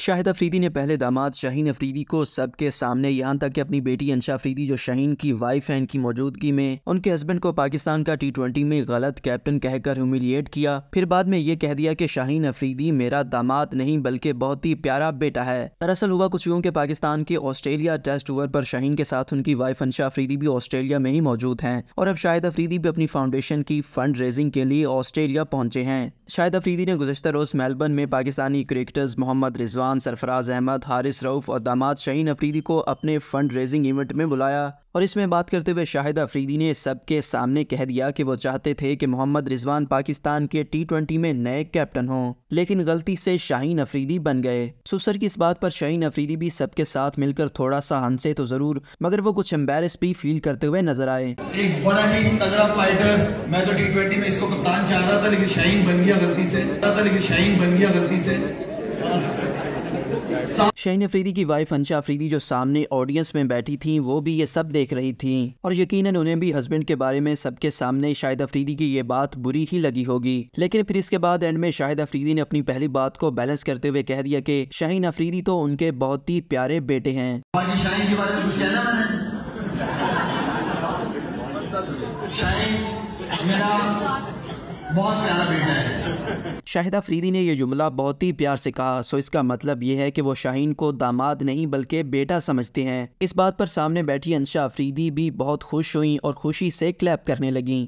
शाहिद अफरीदी ने पहले दामाद शहीन अफरीदी को सबके सामने यहाँ तक कि अपनी बेटी अंशा अफरीदी जो शहीन की वाइफ है इनकी मौजूदगी में उनके हस्बैंड को पाकिस्तान का टी ट्वेंटी में गलत कैप्टन कहकर ह्यूमिलिएट किया फिर बाद में ये कह दिया कि शाहीन अफरीदी मेरा दामाद नहीं बल्कि बहुत ही प्यारा बेटा है दरअसल हुआ कुछ यूँ कि पाकिस्तान के ऑस्ट्रेलिया टेस्ट टूर पर शाहीन के साथ उनकी वाइफ अंशा अफरीदी भी ऑस्ट्रेलिया में ही मौजूद हैं और अब शाहिद अफरीदी भी अपनी फाउंडेशन की फंड रेजिंग के लिए ऑस्ट्रेलिया पहुंचे हैं शाहिद अफरीदी ने गुजशत रोज़ मेलबर्न में पाकिस्तानी क्रिकेटर्स मोहम्मद रिजवान सरफराज अहमद हारिस रऊफ़ और दामाद शहीन अफरीदी को अपने फंड रेजिंग इवेंट में बुलाया और इसमें बात करते हुए शाहिद अफरीदी ने सबके सामने कह दिया कि वो चाहते थे कि मोहम्मद रिजवान पाकिस्तान के टी ट्वेंटी में नए कैप्टन हों लेकिन गलती से शाहीन अफरीदी बन गए सुसर की इस बात पर शाहीन अफरीदी भी सबके साथ मिलकर थोड़ा सा हंसे तो जरूर मगर वो कुछ एम्बेस भी फील करते हुए नजर आए एक बड़ा ही तगड़ा फाइटर मैं तो टी में इसको कप्तान चाह रहा था लेकिन शाहीन बन गया गलती से लेकिन शाहीन बन गया गलती से शाहीन अफरीदी की वाइफ अंशा अफरीदी जो सामने ऑडियंस में बैठी थी वो भी ये सब देख रही थी और यकीनन उन्हें भी हस्बैंड के बारे में सबके सामने शाहिद अफरीदी की ये बात बुरी ही लगी होगी लेकिन फिर इसके बाद एंड में शाहिद अफरीदी ने अपनी पहली बात को बैलेंस करते हुए कह दिया कि शाहीन अफरीदी तो उनके बहुत ही प्यारे बेटे हैं मेरा बहुत प्यारा बेटा है शाहिद अफरीदी ने यह जुमला बहुत ही प्यार से कहा सो इसका मतलब ये है कि वो शाहीन को दामाद नहीं बल्कि बेटा समझते हैं इस बात पर सामने बैठी अंशा अफरीदी भी बहुत खुश हुई और खुशी से क्लैप करने लगीं